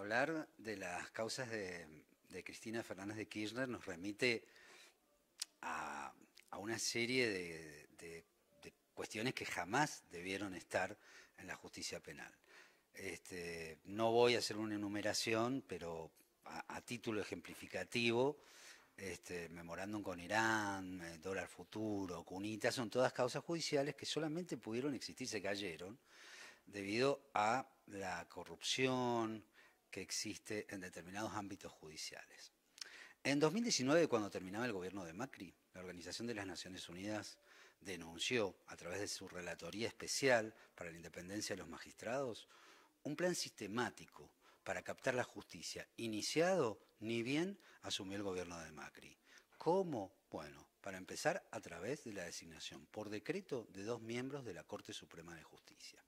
hablar de las causas de, Cristina Fernández de Kirchner nos remite a, una serie de, cuestiones que jamás debieron estar en la justicia penal. Este, no voy a hacer una enumeración, pero a, título ejemplificativo, este, memorándum con Irán, eh, dólar futuro, cunita, son todas causas judiciales que solamente pudieron existir, se cayeron, debido a la corrupción, que existe en determinados ámbitos judiciales. En 2019, cuando terminaba el gobierno de Macri, la Organización de las Naciones Unidas denunció, a través de su Relatoría Especial para la Independencia de los Magistrados, un plan sistemático para captar la justicia, iniciado ni bien asumió el gobierno de Macri. ¿Cómo? Bueno, para empezar, a través de la designación por decreto de dos miembros de la Corte Suprema de Justicia.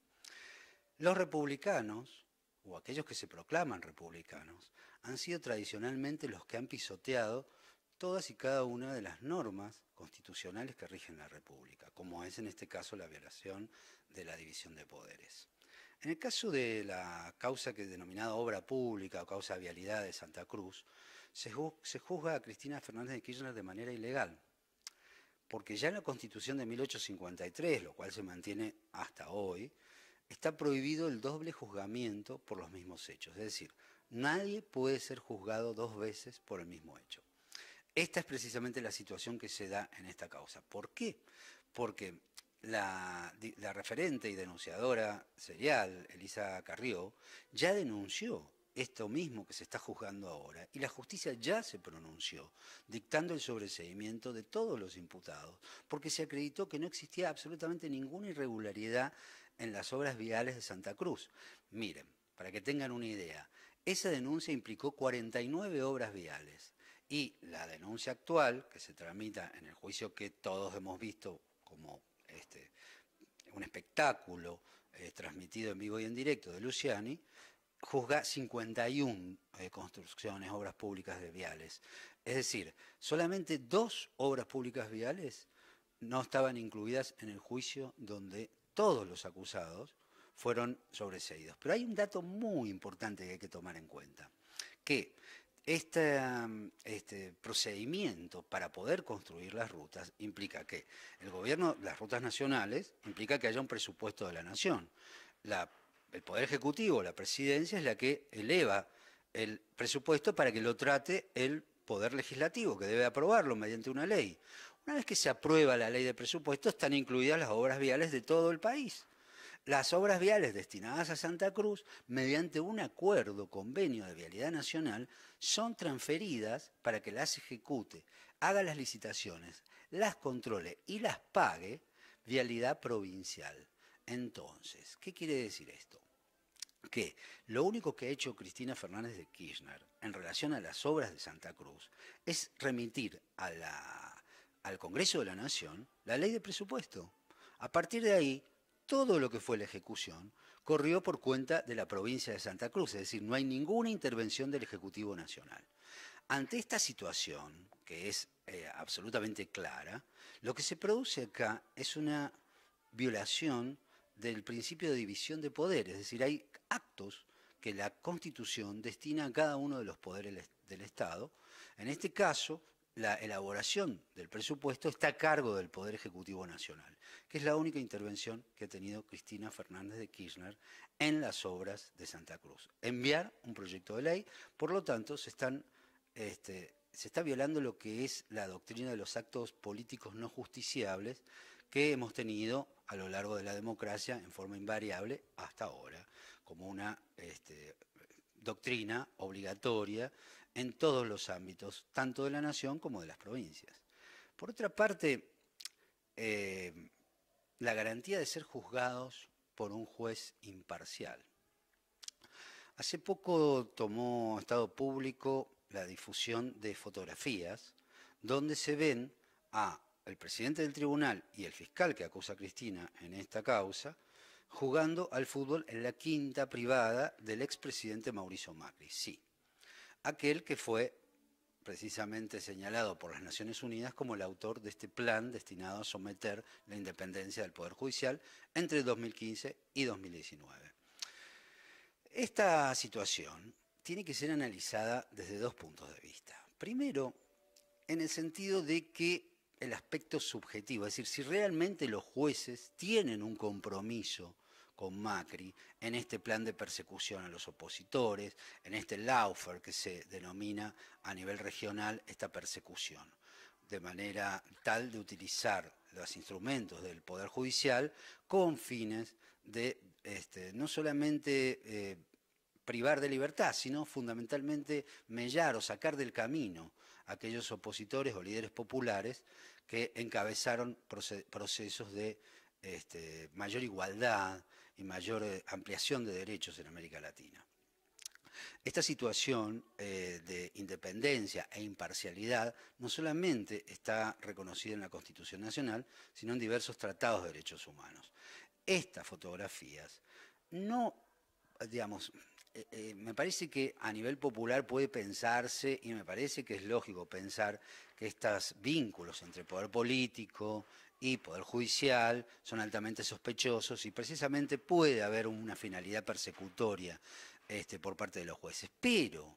Los republicanos o aquellos que se proclaman republicanos, han sido tradicionalmente los que han pisoteado todas y cada una de las normas constitucionales que rigen la República, como es en este caso la violación de la división de poderes. En el caso de la causa que denominada obra pública o causa vialidad de Santa Cruz, se juzga a Cristina Fernández de Kirchner de manera ilegal, porque ya en la Constitución de 1853, lo cual se mantiene hasta hoy, está prohibido el doble juzgamiento por los mismos hechos, es decir, nadie puede ser juzgado dos veces por el mismo hecho. Esta es precisamente la situación que se da en esta causa. ¿Por qué? Porque la, referente y denunciadora serial, Elisa Carrió, ya denunció esto mismo que se está juzgando ahora, y la justicia ya se pronunció, dictando el sobreseimiento de todos los imputados, porque se acreditó que no existía absolutamente ninguna irregularidad en las obras viales de Santa Cruz. Miren, para que tengan una idea, esa denuncia implicó 49 obras viales y la denuncia actual, que se tramita en el juicio que todos hemos visto como este, un espectáculo eh, transmitido en vivo y en directo de Luciani, juzga 51 eh, construcciones, obras públicas de viales. Es decir, solamente dos obras públicas viales no estaban incluidas en el juicio donde todos los acusados fueron sobreseídos. Pero hay un dato muy importante que hay que tomar en cuenta, que mm, este, procedimiento para poder construir las rutas implica que el gobierno, las rutas nacionales, implica que haya un presupuesto de la nación. el Poder Ejecutivo, la presidencia, es la que eleva el presupuesto para que lo trate el Poder Legislativo, que debe aprobarlo mediante una ley. Una vez que se aprueba la ley de presupuesto, están incluidas las obras viales de todo el país. Las obras viales destinadas a Santa Cruz, mediante un acuerdo convenio de vialidad nacional, son transferidas para que las ejecute, haga las licitaciones, las controle y las pague vialidad provincial. Entonces, ¿qué quiere decir esto? que lo único que ha hecho Cristina Fernández de Kirchner en relación a las obras de Santa Cruz es remitir a la al Congreso de la Nación la ley de presupuesto. A partir de ahí, todo lo que fue la ejecución corrió por cuenta de la provincia de Santa Cruz, es decir, no hay ninguna intervención del Ejecutivo Nacional. Ante esta situación, que es eh, absolutamente clara, lo que se produce acá es una violación del principio de división de poderes, es decir, hay actos que la Constitución destina a cada uno de los poderes del Estado. En este caso, la elaboración del presupuesto está a cargo del Poder Ejecutivo Nacional, que es la única intervención que ha tenido Cristina Fernández de Kirchner en las obras de Santa Cruz. Enviar un proyecto de ley, por lo tanto, se este, está violando lo que es la doctrina de los actos políticos no justiciables que hemos tenido a lo largo de la democracia en forma invariable hasta ahora, como una este, doctrina obligatoria en todos los ámbitos, tanto de la nación como de las provincias. Por otra parte, eh, la garantía de ser juzgados por un juez imparcial. Hace poco tomó estado público la difusión de fotografías donde se ven a el presidente del tribunal y el fiscal que acusa a Cristina en esta causa jugando al fútbol en la quinta privada del expresidente Mauricio Macri. Sí, aquel que fue precisamente señalado por las Naciones Unidas como el autor de este plan destinado a someter la independencia del Poder Judicial entre 2015 y 2019. Esta situación tiene que ser analizada desde dos puntos de vista. Primero, en el sentido de que el aspecto subjetivo, es decir, si realmente los jueces tienen un compromiso con Macri en este plan de persecución a los opositores, en este Laufer que se denomina a nivel regional esta persecución, de manera tal de utilizar los instrumentos del Poder Judicial con fines de este, no solamente eh, privar de libertad, sino fundamentalmente mellar o sacar del camino a aquellos opositores o líderes populares que encabezaron procesos de este, mayor igualdad, mayor eh, ampliación de derechos en América Latina. Esta situación eh, de independencia e imparcialidad no solamente está reconocida en la Constitución Nacional, sino en diversos tratados de derechos humanos. Estas fotografías no, digamos, eh, eh, me parece que a nivel popular puede pensarse, y me parece que es lógico pensar, que estos vínculos entre poder político y poder judicial son altamente sospechosos y precisamente puede haber una finalidad persecutoria este, por parte de los jueces. Pero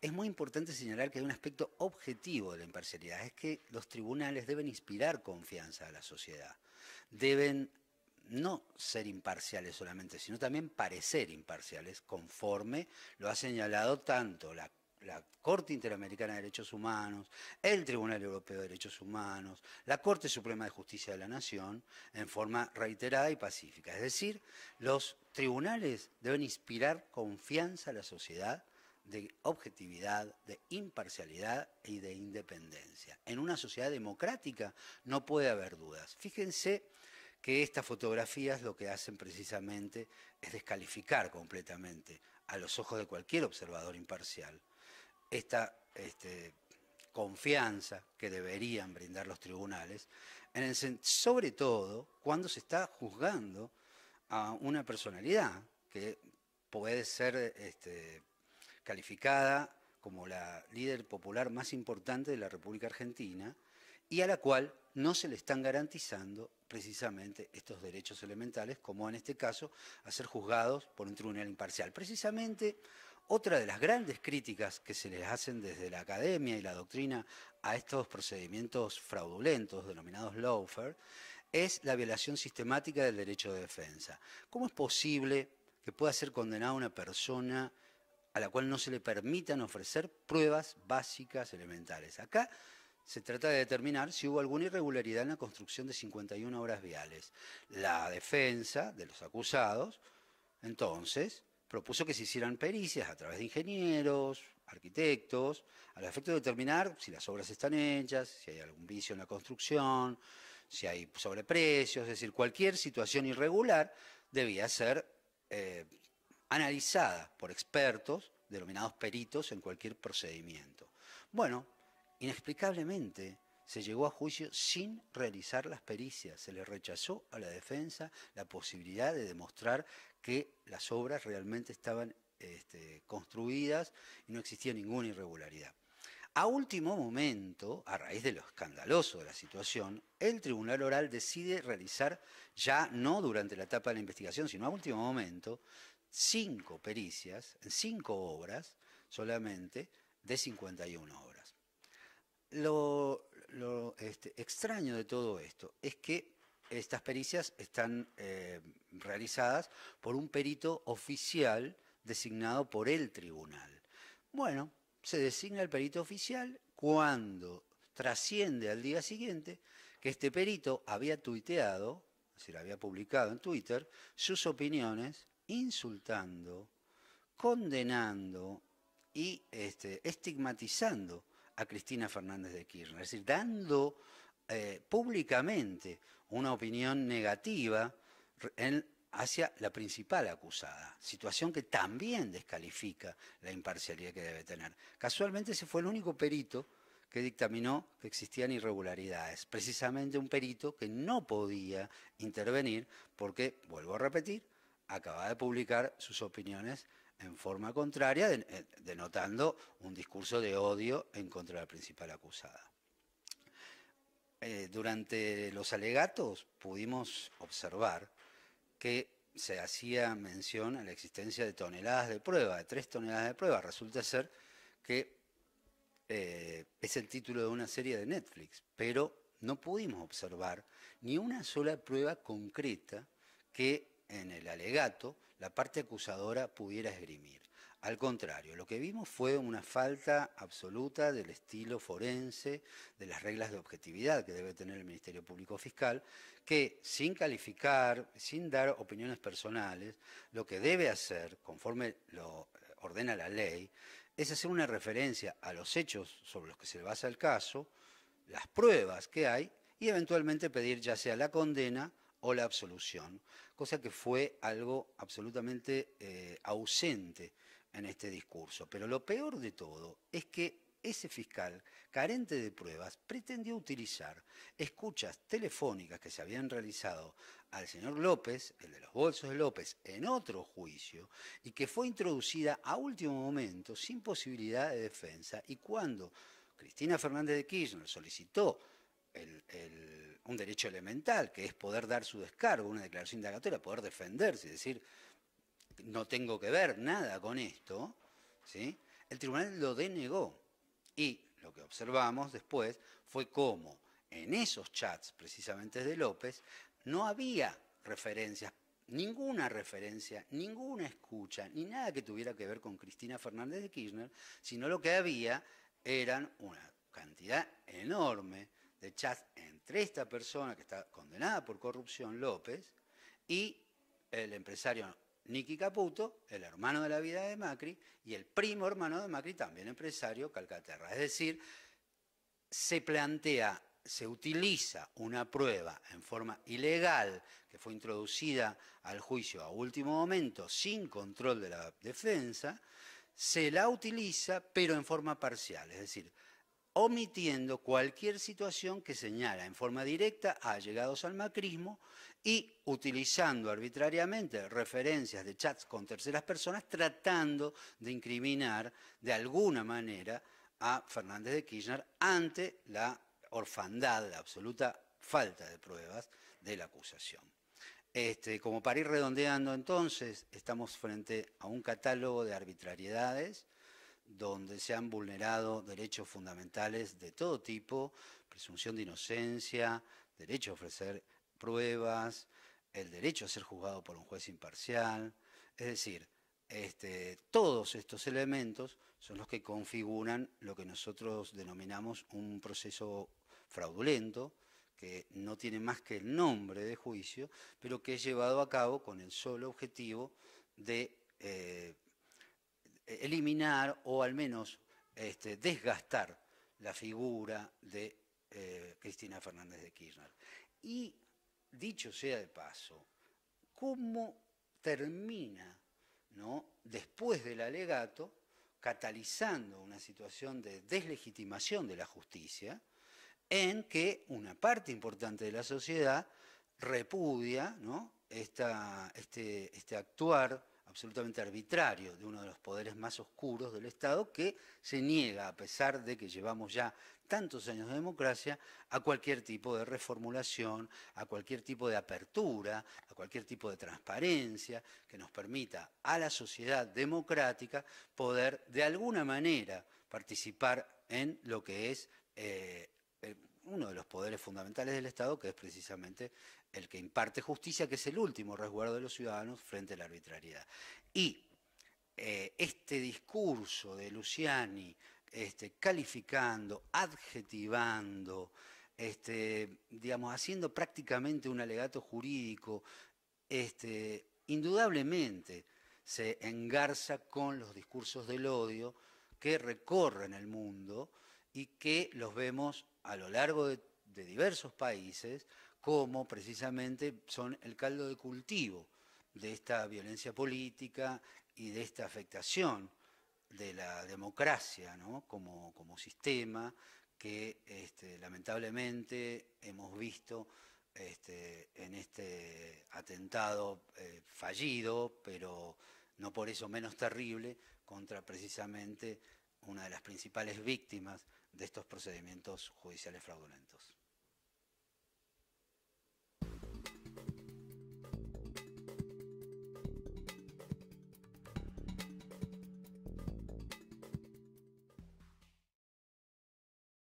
es muy importante señalar que hay un aspecto objetivo de la imparcialidad, es que los tribunales deben inspirar confianza a la sociedad, deben no ser imparciales solamente, sino también parecer imparciales, conforme lo ha señalado tanto la, Corte Interamericana de Derechos Humanos, el Tribunal Europeo de Derechos Humanos, la Corte Suprema de Justicia de la Nación, en forma reiterada y pacífica. Es decir, los tribunales deben inspirar confianza a la sociedad de objetividad, de imparcialidad y de independencia. En una sociedad democrática no puede haber dudas. Fíjense que estas fotografías lo que hacen precisamente es descalificar completamente, a los ojos de cualquier observador imparcial, esta este, confianza que deberían brindar los tribunales, sobre todo cuando se está juzgando a una personalidad que puede ser este, calificada como la líder popular más importante de la República Argentina y a la cual no se le están garantizando precisamente estos derechos elementales, como en este caso, a ser juzgados por un tribunal imparcial. Precisamente otra de las grandes críticas que se les hacen desde la academia y la doctrina a estos procedimientos fraudulentos, denominados lawfare, es la violación sistemática del derecho de defensa. ¿Cómo es posible que pueda ser condenada una persona a la cual no se le permitan ofrecer pruebas básicas elementales? Acá se trata de determinar si hubo alguna irregularidad en la construcción de 51 obras viales. La defensa de los acusados, entonces, propuso que se hicieran pericias a través de ingenieros, arquitectos, al efecto de determinar si las obras están hechas, si hay algún vicio en la construcción, si hay sobreprecios, es decir, cualquier situación irregular debía ser eh, analizada por expertos, denominados peritos, en cualquier procedimiento. Bueno, Inexplicablemente, se llegó a juicio sin realizar las pericias. Se le rechazó a la defensa la posibilidad de demostrar que las obras realmente estaban este, construidas y no existía ninguna irregularidad. A último momento, a raíz de lo escandaloso de la situación, el tribunal oral decide realizar, ya no durante la etapa de la investigación, sino a último momento, cinco pericias, en cinco obras solamente de 51 obras. Lo, este, extraño de todo esto es que estas pericias están eh, realizadas por un perito oficial designado por el tribunal. Bueno, se designa el perito oficial cuando trasciende al día siguiente que este perito había tuiteado, es decir, había publicado en Twitter, sus opiniones insultando, condenando y este, estigmatizando a Cristina Fernández de Kirchner, es decir, dando eh, públicamente una opinión negativa hacia la principal acusada, situación que también descalifica la imparcialidad que debe tener. Casualmente ese fue el único perito que dictaminó que existían irregularidades, precisamente un perito que no podía intervenir porque, vuelvo a repetir, acaba de publicar sus opiniones en forma contraria, eh, denotando un discurso de odio en contra de la principal acusada. Eh, durante los alegatos pudimos observar que se hacía mención a la existencia de toneladas de prueba, de tres toneladas de prueba. Resulta ser que eh, es el título de una serie de Netflix, pero no pudimos observar ni una sola prueba concreta que en el alegato la parte acusadora pudiera esgrimir. Al contrario, lo que vimos fue una falta absoluta del estilo forense, de las reglas de objetividad que debe tener el Ministerio Público Fiscal, que sin calificar, sin dar opiniones personales, lo que debe hacer, conforme lo ordena la ley, es hacer una referencia a los hechos sobre los que se basa el caso, las pruebas que hay y eventualmente pedir ya sea la condena o la absolución, cosa que fue algo absolutamente eh, ausente en este discurso. Pero lo peor de todo es que ese fiscal, carente de pruebas, pretendió utilizar escuchas telefónicas que se habían realizado al señor López, el de los bolsos de López, en otro juicio, y que fue introducida a último momento sin posibilidad de defensa, y cuando Cristina Fernández de Kirchner solicitó el un derecho elemental, que es poder dar su descargo, una declaración indagatoria, poder defenderse, es decir, no tengo que ver nada con esto, ¿sí? el tribunal lo denegó. Y lo que observamos después fue cómo en esos chats, precisamente de López, no había referencias, ninguna referencia, ninguna escucha, ni nada que tuviera que ver con Cristina Fernández de Kirchner, sino lo que había eran una cantidad enorme de chat entre esta persona que está condenada por corrupción, López, y el empresario Nicky Caputo, el hermano de la vida de Macri, y el primo hermano de Macri, también empresario, Calcaterra. Es decir, se plantea, se utiliza una prueba en forma ilegal que fue introducida al juicio a último momento, sin control de la defensa, se la utiliza, pero en forma parcial. Es decir, omitiendo cualquier situación que señala en forma directa a llegados al macrismo y utilizando arbitrariamente referencias de chats con terceras personas, tratando de incriminar de alguna manera a Fernández de Kirchner ante la orfandad, la absoluta falta de pruebas de la acusación. Este, como para ir redondeando entonces, estamos frente a un catálogo de arbitrariedades donde se han vulnerado derechos fundamentales de todo tipo, presunción de inocencia, derecho a ofrecer pruebas, el derecho a ser juzgado por un juez imparcial, es decir, este, todos estos elementos son los que configuran lo que nosotros denominamos un proceso fraudulento, que no tiene más que el nombre de juicio, pero que es llevado a cabo con el solo objetivo de eh, eliminar o al menos este, desgastar la figura de eh, Cristina Fernández de Kirchner. Y dicho sea de paso, ¿cómo termina ¿no? después del alegato catalizando una situación de deslegitimación de la justicia en que una parte importante de la sociedad repudia ¿no? Este, este actuar absolutamente arbitrario de uno de los poderes más oscuros del Estado que se niega, a pesar de que llevamos ya tantos años de democracia, a cualquier tipo de reformulación, a cualquier tipo de apertura, a cualquier tipo de transparencia que nos permita a la sociedad democrática poder de alguna manera participar en lo que es... Eh, uno de los poderes fundamentales del Estado, que es precisamente el que imparte justicia, que es el último resguardo de los ciudadanos frente a la arbitrariedad. Y eh, este discurso de Luciani, este, calificando, adjetivando, este, digamos, haciendo prácticamente un alegato jurídico, este, indudablemente se engarza con los discursos del odio que recorren el mundo y que los vemos a lo largo de, diversos países como precisamente son el caldo de cultivo de esta violencia política y de esta afectación de la democracia como, sistema que este, lamentablemente hemos visto este, en este atentado eh, fallido, pero no por eso menos terrible, contra precisamente una de las principales víctimas de estos procedimientos judiciales fraudulentos.